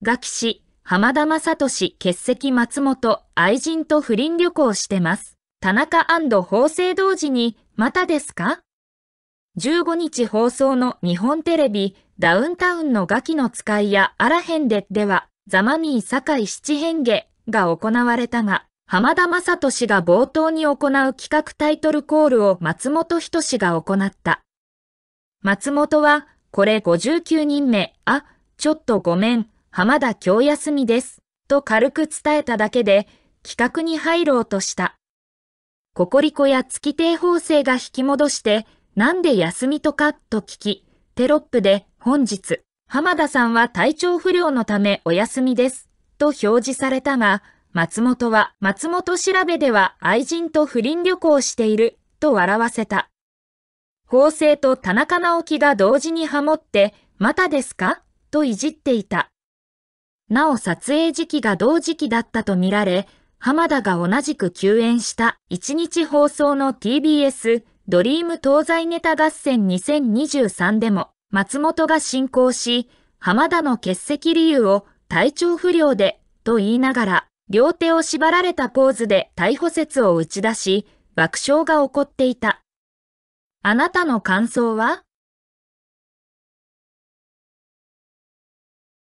ガキ氏、浜田雅俊欠席松本、愛人と不倫旅行してます。田中法制同時に、またですか ?15 日放送の日本テレビ、ダウンタウンのガキの使いやあらへんででは、ザマミー堺七変化が行われたが、浜田雅俊が冒頭に行う企画タイトルコールを松本人志が行った。松本は、これ59人目、あ、ちょっとごめん。浜田今日休みです、と軽く伝えただけで、企画に入ろうとした。ココリコや月亭法制が引き戻して、なんで休みとかと聞き、テロップで本日、浜田さんは体調不良のためお休みです、と表示されたが、松本は、松本調べでは愛人と不倫旅行している、と笑わせた。法制と田中直樹が同時にハモって、またですかといじっていた。なお撮影時期が同時期だったとみられ、浜田が同じく休演した1日放送の TBS ドリーム東西ネタ合戦2023でも松本が進行し、浜田の欠席理由を体調不良でと言いながら、両手を縛られたポーズで逮捕説を打ち出し、爆笑が起こっていた。あなたの感想は